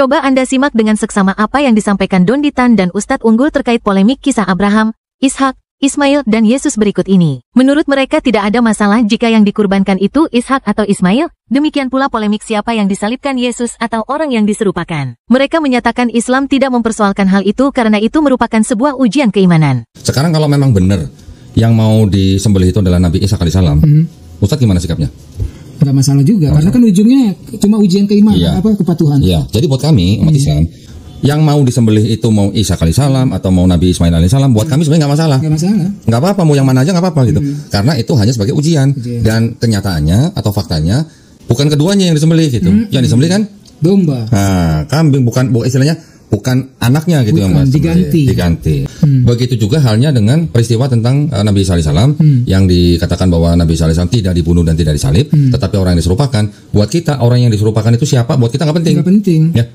Coba Anda simak dengan seksama apa yang disampaikan Don Ditan dan Ustadz Unggul terkait polemik kisah Abraham, Ishak, Ismail, dan Yesus berikut ini. Menurut mereka tidak ada masalah jika yang dikurbankan itu Ishak atau Ismail, demikian pula polemik siapa yang disalibkan Yesus atau orang yang diserupakan. Mereka menyatakan Islam tidak mempersoalkan hal itu karena itu merupakan sebuah ujian keimanan. Sekarang kalau memang benar yang mau disembelih itu adalah Nabi Isa alaihissalam, mm -hmm. Ustadz gimana sikapnya? nggak masalah juga karena kan ujungnya cuma ujian keimanan iya. apa kepatuhan. Iya. Jadi buat kami iya. umat hmm. Islam yang mau disembelih itu mau Isa kali salam atau mau Nabi Ismail alaihi salam buat hmm. kami sebenarnya nggak masalah nggak masalah nggak apa-apa mau yang mana aja nggak apa-apa gitu hmm. karena itu hanya sebagai ujian. ujian dan kenyataannya atau faktanya bukan keduanya yang disembelih gitu hmm. yang disembelih kan domba nah, kambing bukan bu, istilahnya bukan anaknya gitu ya, bukan, ya mas diganti iya, diganti hmm. begitu juga halnya dengan peristiwa tentang uh, Nabi Sallallahu Salam hmm. yang dikatakan bahwa Nabi Sallallahu Alaihi tidak dibunuh dan tidak disalib hmm. tetapi orang yang diserupakan buat kita orang yang diserupakan itu siapa buat kita nggak penting nggak penting ya